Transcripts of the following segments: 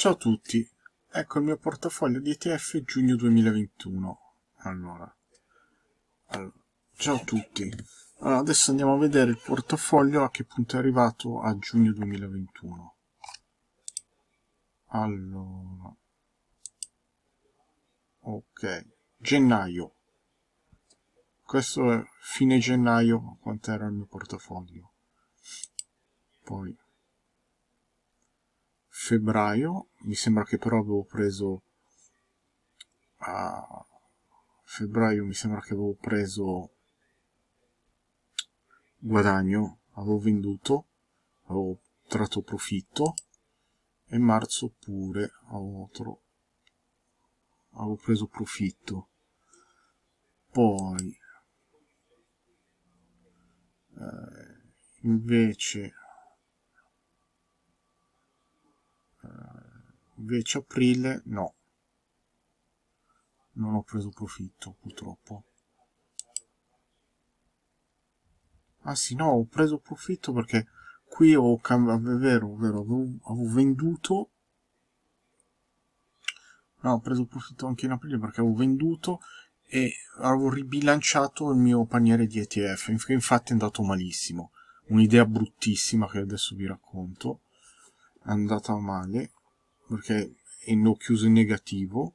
Ciao a tutti, ecco il mio portafoglio di ETF giugno 2021. Allora, allora ciao a tutti. Allora, adesso andiamo a vedere il portafoglio a che punto è arrivato a giugno 2021. Allora, ok, gennaio. Questo è fine gennaio, quanto era il mio portafoglio. Poi febbraio mi sembra che però avevo preso a febbraio mi sembra che avevo preso guadagno avevo venduto avevo tratto profitto e marzo pure avevo, avevo preso profitto poi eh, invece invece aprile no non ho preso profitto purtroppo ah sì no ho preso profitto perché qui ho cambiato è vero, vero avevo, avevo venduto no ho preso profitto anche in aprile perché avevo venduto e avevo ribilanciato il mio paniere di ETF infatti è andato malissimo un'idea bruttissima che adesso vi racconto è andata male perché è no chiuso in negativo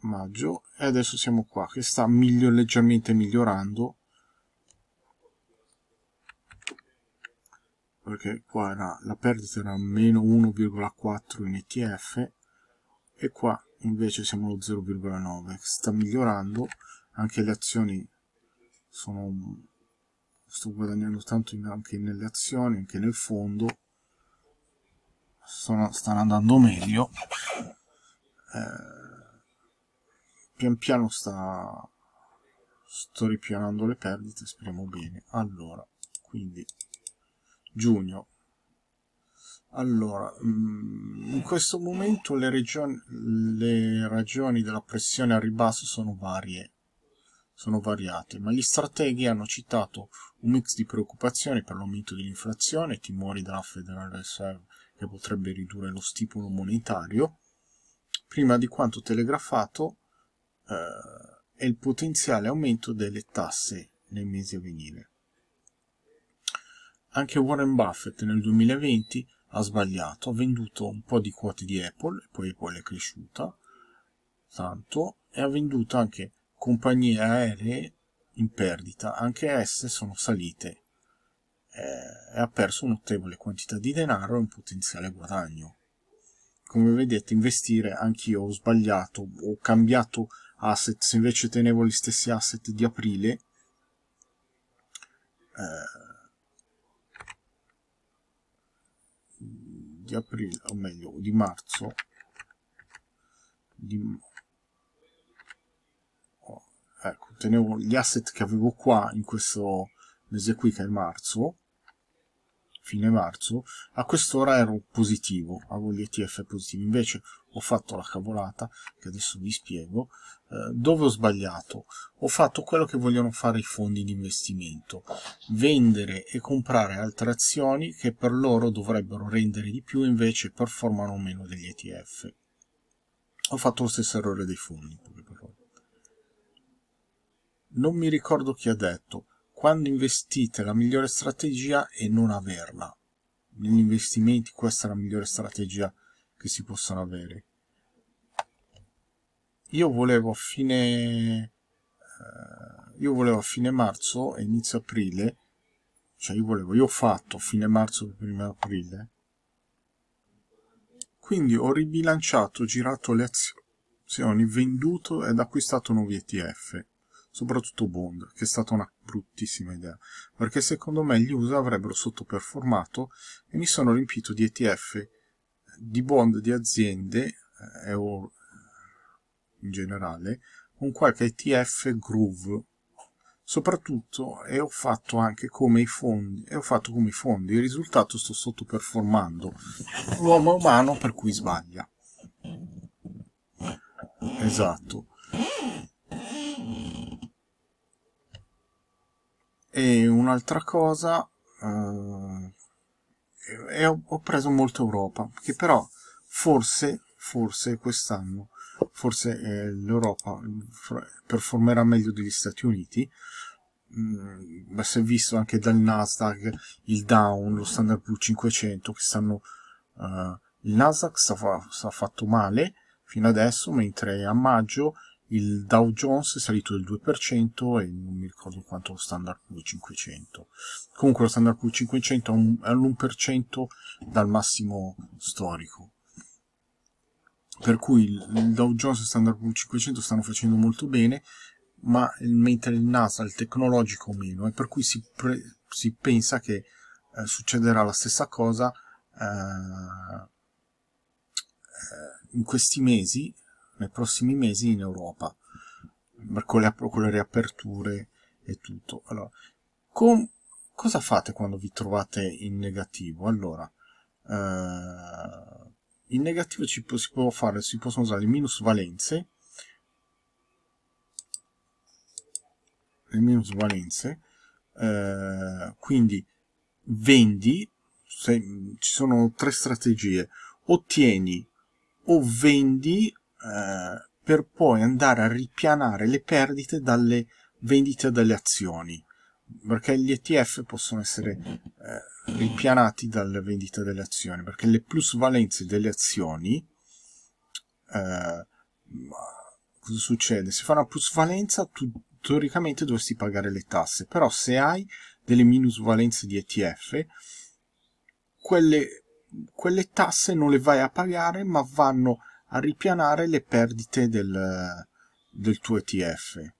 maggio e adesso siamo qua che sta miglior, leggermente migliorando perché qua era, la perdita era meno 1,4 in ETF e qua invece siamo allo 0,9 sta migliorando anche le azioni sono sto guadagnando tanto in, anche nelle azioni, anche nel fondo, sono, stanno andando meglio, eh, pian piano sta, sto ripianando le perdite, speriamo bene, allora, quindi, giugno, allora, mm, in questo momento le, regioni, le ragioni della pressione a ribasso sono varie, sono variate, ma gli strateghi hanno citato un mix di preoccupazioni per l'aumento dell'inflazione, timori della Federal Reserve che potrebbe ridurre lo stipulo monetario, prima di quanto telegrafato eh, e il potenziale aumento delle tasse nei mesi a venire. Anche Warren Buffett nel 2020 ha sbagliato, ha venduto un po' di quote di Apple, poi Apple è cresciuta tanto, e ha venduto anche compagnie aeree in perdita, anche esse sono salite eh, e ha perso notevole quantità di denaro e un potenziale guadagno. Come vedete investire anch'io ho sbagliato, ho cambiato asset, se invece tenevo gli stessi asset di aprile eh, di aprile, o meglio di marzo di, marzo, ecco, tenevo gli asset che avevo qua in questo mese qui che è marzo fine marzo a quest'ora ero positivo avevo gli ETF positivi invece ho fatto la cavolata che adesso vi spiego eh, dove ho sbagliato ho fatto quello che vogliono fare i fondi di investimento vendere e comprare altre azioni che per loro dovrebbero rendere di più invece performano meno degli ETF ho fatto lo stesso errore dei fondi non mi ricordo chi ha detto, quando investite la migliore strategia è non averla. Negli investimenti questa è la migliore strategia che si possono avere. Io volevo a fine, eh, io volevo a fine marzo e inizio aprile, cioè io volevo, io ho fatto fine marzo e prima aprile, quindi ho ribilanciato, girato le azioni, venduto ed acquistato nuovi ETF soprattutto Bond, che è stata una bruttissima idea, perché secondo me gli USA avrebbero sottoperformato e mi sono riempito di ETF, eh, di bond di aziende, eh, o eh, in generale, con qualche ETF groove, soprattutto e ho fatto anche come i fondi e ho fatto come i fondi il risultato sto sottoperformando l'uomo umano per cui sbaglia esatto un'altra cosa eh, e ho, ho, preso molto Europa, che però forse, forse quest'anno, forse eh, l'Europa performerà meglio degli Stati Uniti, mh, mm, si è visto anche dal Nasdaq, il Down, lo Standard Blue 500 che stanno... Eh, il Nasdaq sta, fa, sta fatto male fino adesso, mentre a maggio il Dow Jones è salito del 2% e non mi ricordo quanto lo Standard Poor's 500. Comunque lo Standard Poor's 500 è all'1% dal massimo storico. Per cui il Dow Jones e il Standard Poor's 500 stanno facendo molto bene, ma mentre il Nasdaq, il tecnologico meno, e per cui si, pre- si pensa che eh, succederà la stessa cosa eh, eh in questi mesi nei prossimi mesi in Europa, con le, con le riaperture e tutto. Allora, con, cosa fate quando vi trovate in negativo? Allora, eh, in negativo ci, si, può fare, si possono usare le minusvalenze, le minusvalenze, eh, quindi vendi, se, ci sono tre strategie, ottieni o vendi eh, per poi andare a ripianare le perdite dalle vendite delle azioni, perché gli ETF possono essere eh, ripianati dalle vendite delle azioni, perché le plusvalenze delle azioni, eh, cosa succede? Se fa una plusvalenza tu teoricamente dovresti pagare le tasse, però se hai delle minusvalenze di ETF, quelle, quelle tasse non le vai a pagare ma vanno a ripianare le perdite del, del tuo ETF. Eh,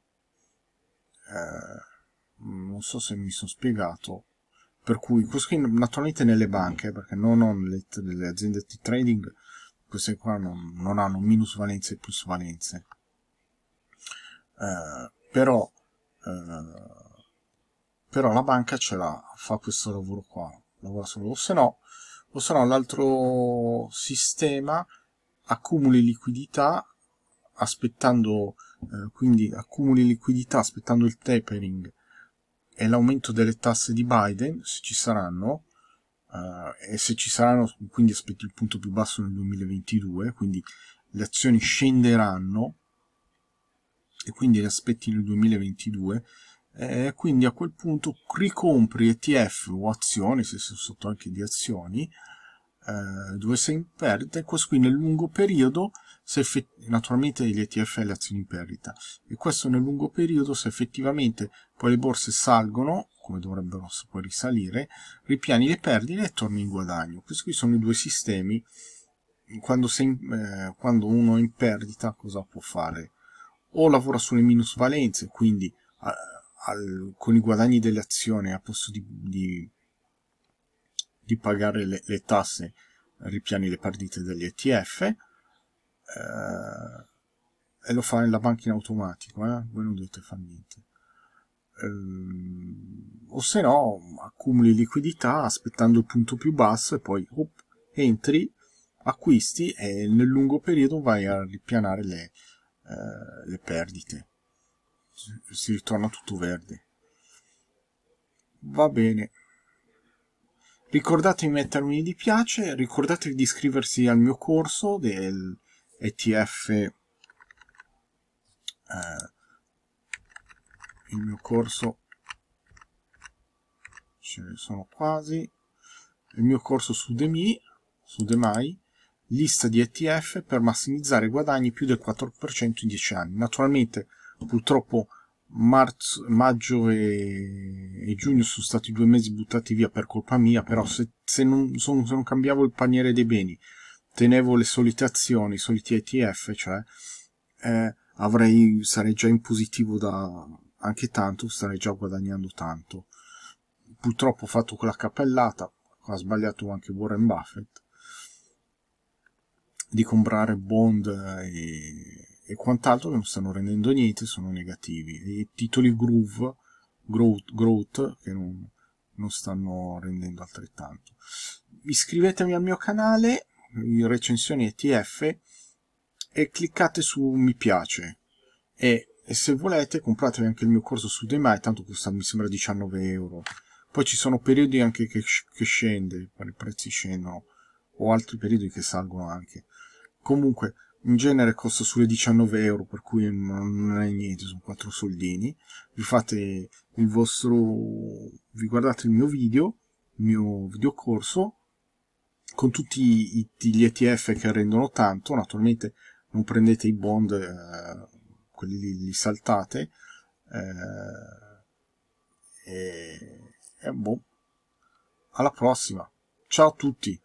mm, non so se mi sono spiegato. Per cui, questo qui naturalmente nelle banche, perché non ho nelle, aziende di trading, queste qua non, non hanno minusvalenze e plusvalenze. Eh, però, eh, però la banca ce la fa questo lavoro qua, lavora solo, o se no, o se no l'altro sistema accumuli liquidità aspettando eh, quindi accumuli liquidità aspettando il tapering e l'aumento delle tasse di Biden se ci saranno eh, e se ci saranno quindi aspetti il punto più basso nel 2022 quindi le azioni scenderanno e quindi le aspetti nel 2022 eh, quindi a quel punto ricompri ETF o azioni se sono sotto anche di azioni eh, dove sei in perdita e questo qui nel lungo periodo naturalmente gli ETF e le azioni in perdita e questo nel lungo periodo se effettivamente poi le borse salgono come dovrebbero poi risalire ripiani le perdite e torni in guadagno questi qui sono i due sistemi quando, in, eh, quando uno è in perdita cosa può fare o lavora sulle minusvalenze quindi a, al, con i guadagni delle azioni a posto di, di di pagare le, le tasse, eh, ripiani le partite degli ETF eh, e lo fa nella banca in automatico, eh? voi non dovete fare niente. Eh, o se no accumuli liquidità aspettando il punto più basso e poi op, entri, acquisti e nel lungo periodo vai a ripianare le, eh, le perdite. Si ritorna tutto verde. Va bene. Ricordatevi di mettermi di piace, ricordatevi di iscriversi al mio corso del ETF, eh, il mio corso, ce ne sono quasi, il mio corso su DeMi, su DeMai, lista di ETF per massimizzare i guadagni più del 4% in 10 anni. Naturalmente purtroppo marzo, maggio e, e, giugno sono stati due mesi buttati via per colpa mia, però se, se, non, se non, cambiavo il paniere dei beni, tenevo le solite azioni, i soliti ETF, cioè, eh, avrei, sarei già in positivo da anche tanto, starei già guadagnando tanto. Purtroppo ho fatto quella cappellata, ha sbagliato anche Warren Buffett, di comprare bond e e quant'altro che non stanno rendendo niente sono negativi. I titoli Groove, Growth, growth che non, non stanno rendendo altrettanto. Iscrivetevi al mio canale, recensioni ETF, e cliccate su mi piace. E, e se volete compratevi anche il mio corso su DeMai, tanto costa mi sembra 19 euro. Poi ci sono periodi anche che, che scende, i prezzi scendono, o altri periodi che salgono anche. Comunque, in genere costa sulle 19 euro per cui non è niente sono 4 soldini vi fate il vostro vi guardate il mio video il mio video corso con tutti gli ETF che rendono tanto naturalmente non prendete i bond eh, quelli li, li saltate eh, e, e boh alla prossima ciao a tutti